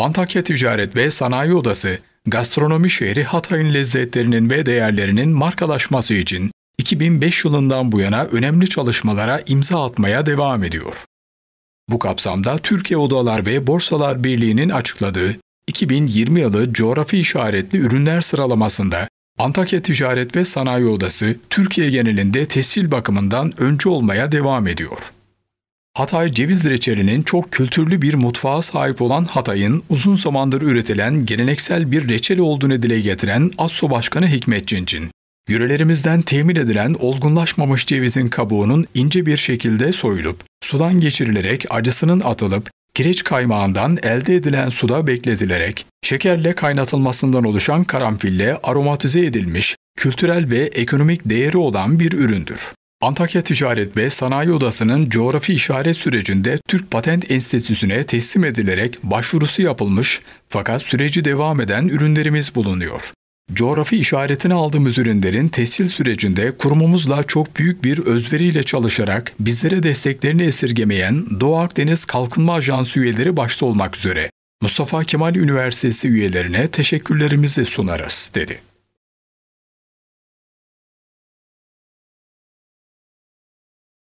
Antakya Ticaret ve Sanayi Odası, gastronomi şehri Hatay'ın lezzetlerinin ve değerlerinin markalaşması için 2005 yılından bu yana önemli çalışmalara imza atmaya devam ediyor. Bu kapsamda Türkiye Odalar ve Borsalar Birliği'nin açıkladığı 2020 yılı coğrafi işaretli ürünler sıralamasında Antakya Ticaret ve Sanayi Odası Türkiye genelinde tescil bakımından öncü olmaya devam ediyor. Hatay ceviz reçelinin çok kültürlü bir mutfağa sahip olan Hatay'ın uzun zamandır üretilen geleneksel bir reçeli olduğunu dile getiren ASSO Başkanı Hikmet Cincin, Yürelerimizden temin edilen olgunlaşmamış cevizin kabuğunun ince bir şekilde soyulup, sudan geçirilerek acısının atılıp, kireç kaymağından elde edilen suda bekletilerek, şekerle kaynatılmasından oluşan karanfille aromatize edilmiş, kültürel ve ekonomik değeri olan bir üründür. Antakya Ticaret ve Sanayi Odası'nın coğrafi işaret sürecinde Türk Patent Enstitüsü'ne teslim edilerek başvurusu yapılmış fakat süreci devam eden ürünlerimiz bulunuyor. Coğrafi işaretini aldığımız ürünlerin tescil sürecinde kurumumuzla çok büyük bir özveriyle çalışarak bizlere desteklerini esirgemeyen Doğu Akdeniz Kalkınma Ajansı üyeleri başta olmak üzere Mustafa Kemal Üniversitesi üyelerine teşekkürlerimizi sunarız, dedi.